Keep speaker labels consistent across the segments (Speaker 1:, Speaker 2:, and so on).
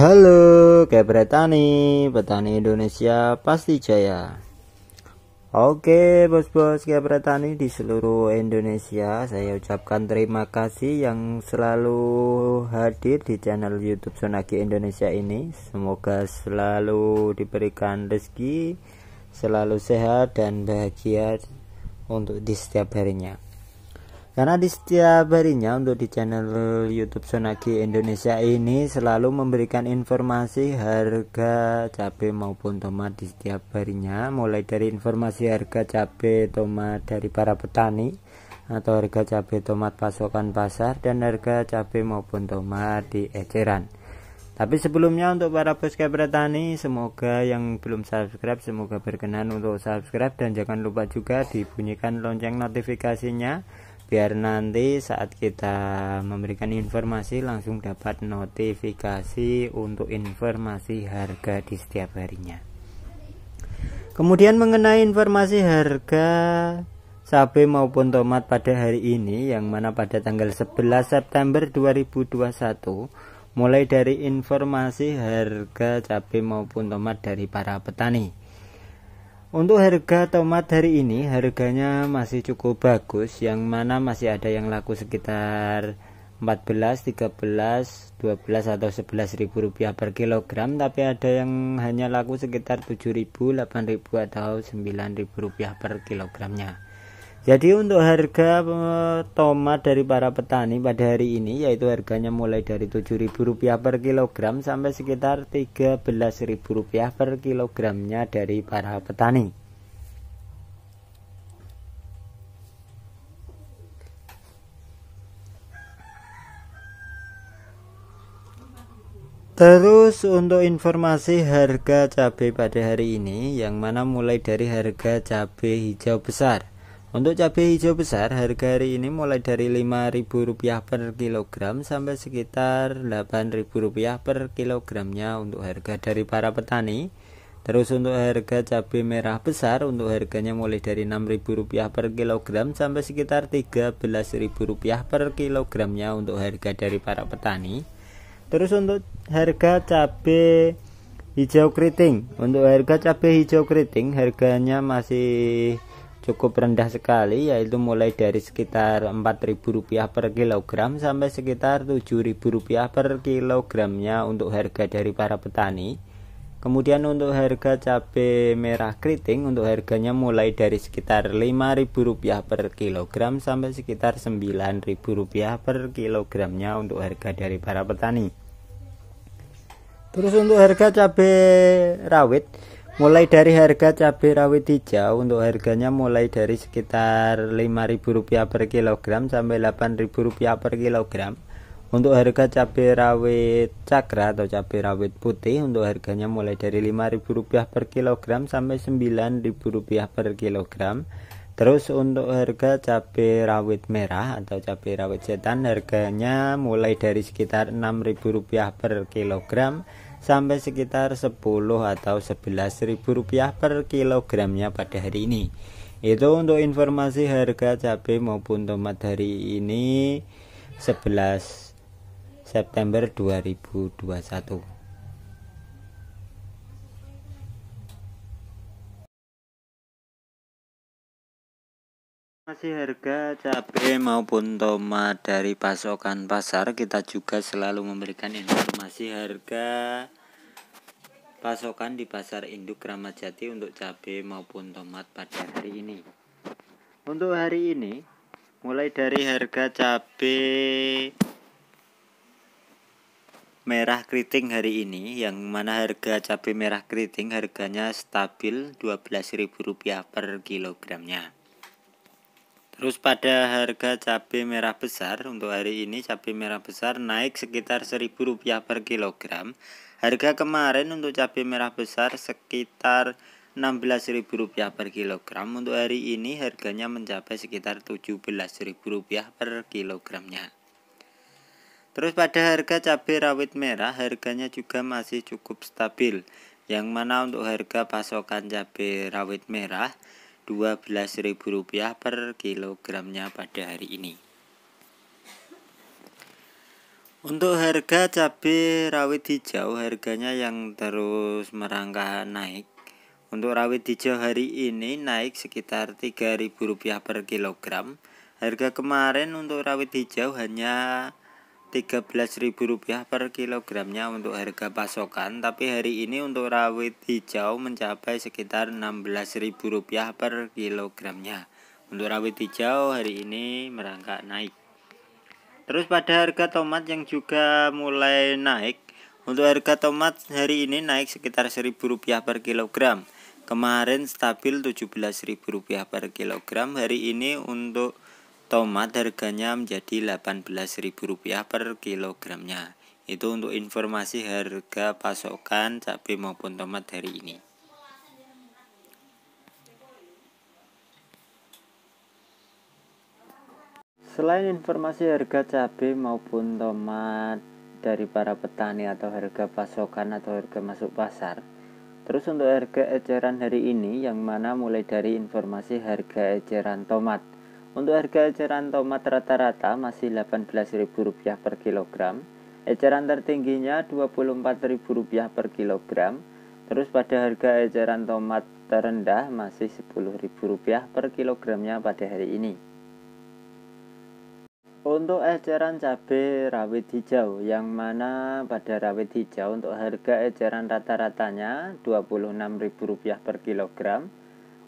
Speaker 1: Halo Kebretani, petani Indonesia pasti jaya Oke bos-bos petani di seluruh Indonesia Saya ucapkan terima kasih yang selalu hadir di channel youtube Sonaki Indonesia ini Semoga selalu diberikan rezeki Selalu sehat dan bahagia untuk di setiap harinya karena di setiap harinya untuk di channel YouTube Sonagi Indonesia ini selalu memberikan informasi harga cabai maupun tomat di setiap harinya mulai dari informasi harga cabai tomat dari para petani atau harga cabai tomat pasokan pasar dan harga cabai maupun tomat di eceran tapi sebelumnya untuk para subscriber petani, semoga yang belum subscribe semoga berkenan untuk subscribe dan jangan lupa juga dibunyikan lonceng notifikasinya biar nanti saat kita memberikan informasi langsung dapat notifikasi untuk informasi harga di setiap harinya kemudian mengenai informasi harga cabai maupun tomat pada hari ini yang mana pada tanggal 11 September 2021 mulai dari informasi harga cabai maupun tomat dari para petani untuk harga tomat hari ini harganya masih cukup bagus yang mana masih ada yang laku sekitar 14, 13, 12 atau 11 ribu rupiah per kilogram tapi ada yang hanya laku sekitar 7 ribu, 8 ribu atau 9 ribu rupiah per kilogramnya. Jadi untuk harga eh, tomat dari para petani pada hari ini yaitu harganya mulai dari Rp7.000 per kilogram sampai sekitar Rp13.000 per kilogramnya dari para petani. Terus untuk informasi harga cabai pada hari ini yang mana mulai dari harga cabai hijau besar untuk cabai hijau besar, harga hari ini mulai dari Rp5.000 per kilogram sampai sekitar Rp8.000 per kilogramnya untuk harga dari para petani. Terus untuk harga cabai merah besar untuk harganya mulai dari Rp6.000 per kilogram sampai sekitar Rp13.000 per kilogramnya untuk harga dari para petani. Terus untuk harga cabai hijau keriting, untuk harga cabai hijau keriting harganya masih cukup rendah sekali yaitu mulai dari sekitar Rp4.000 per kilogram sampai sekitar Rp7.000 per kilogramnya untuk harga dari para petani. Kemudian untuk harga cabai merah keriting untuk harganya mulai dari sekitar Rp5.000 per kilogram sampai sekitar Rp9.000 per kilogramnya untuk harga dari para petani. Terus untuk harga cabai rawit mulai dari harga cabai rawit hijau untuk harganya mulai dari sekitar Rp5.000 per kilogram sampai Rp8.000 per kilogram untuk harga cabai rawit cakra atau cabai rawit putih untuk harganya mulai dari Rp5.000 per kilogram sampai Rp9.000 per kilogram terus untuk harga cabai rawit merah atau cabai rawit setan harganya mulai dari sekitar Rp6.000 per kilogram sampai sekitar 10 atau 11 ribu rupiah per kilogramnya pada hari ini itu untuk informasi harga cabai maupun tomat hari ini 11 September 2021 Masih harga cabe maupun tomat dari pasokan pasar kita juga selalu memberikan informasi harga pasokan di pasar induk Kramat Jati untuk cabe maupun tomat pada hari ini. Untuk hari ini mulai dari harga cabe merah keriting hari ini yang mana harga cabe merah keriting harganya stabil rp rupiah per kilogramnya. Terus pada harga cabai merah besar untuk hari ini cabai merah besar naik sekitar rp rupiah per kilogram. Harga kemarin untuk cabai merah besar sekitar rp rupiah per kilogram. Untuk hari ini harganya mencapai sekitar rp rupiah per kilogramnya. Terus pada harga cabai rawit merah harganya juga masih cukup stabil. Yang mana untuk harga pasokan cabai rawit merah Rp12.000 per kilogramnya pada hari ini. Untuk harga cabai rawit hijau harganya yang terus merangkak naik. Untuk rawit hijau hari ini naik sekitar Rp3.000 per kilogram. Harga kemarin untuk rawit hijau hanya Rp13.000 per kilogramnya untuk harga pasokan tapi hari ini untuk rawit hijau mencapai sekitar Rp16.000 per kilogramnya untuk rawit hijau hari ini merangkak naik terus pada harga tomat yang juga mulai naik untuk harga tomat hari ini naik sekitar Rp1.000 per kilogram kemarin stabil Rp17.000 per kilogram hari ini untuk tomat harganya menjadi Rp18.000 per kilogramnya. Itu untuk informasi harga pasokan cabai maupun tomat hari ini. Selain informasi harga cabai maupun tomat dari para petani atau harga pasokan atau harga masuk pasar, Terus untuk harga eceran hari ini yang mana mulai dari informasi harga eceran tomat untuk harga eceran tomat rata-rata masih Rp18.000 per kilogram. Eceran tertingginya Rp24.000 per kilogram. Terus pada harga eceran tomat terendah masih Rp10.000 per kilogramnya pada hari ini. Untuk eceran cabai rawit hijau yang mana pada rawit hijau untuk harga eceran rata-ratanya Rp26.000 per kilogram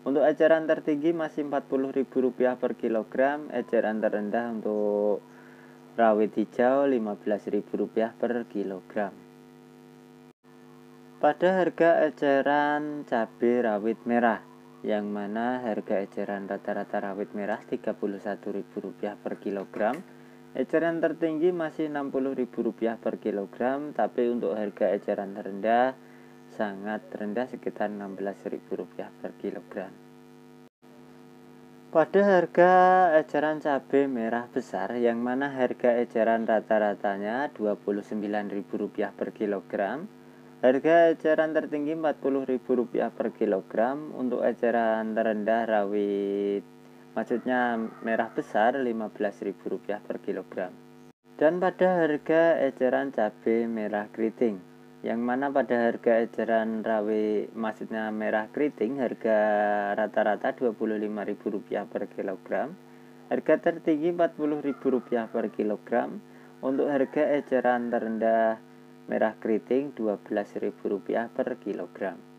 Speaker 1: untuk eceran tertinggi masih Rp40.000 per kilogram, eceran terendah untuk rawit hijau Rp15.000 per kilogram. Pada harga eceran cabai rawit merah, yang mana harga eceran rata-rata rawit merah Rp31.000 per kilogram, eceran tertinggi masih Rp60.000 per kilogram, tapi untuk harga eceran terendah sangat rendah sekitar Rp16.000 per kilogram. Pada harga eceran cabai merah besar yang mana harga eceran rata-ratanya Rp29.000 per kilogram, harga eceran tertinggi Rp40.000 per kilogram, untuk eceran terendah rawit maksudnya merah besar Rp15.000 per kilogram. Dan pada harga eceran cabai merah keriting yang mana pada harga eceran rawe masjidnya merah keriting harga rata-rata Rp25.000 per kilogram harga tertinggi Rp40.000 per kilogram untuk harga eceran terendah merah keriting Rp12.000 per kilogram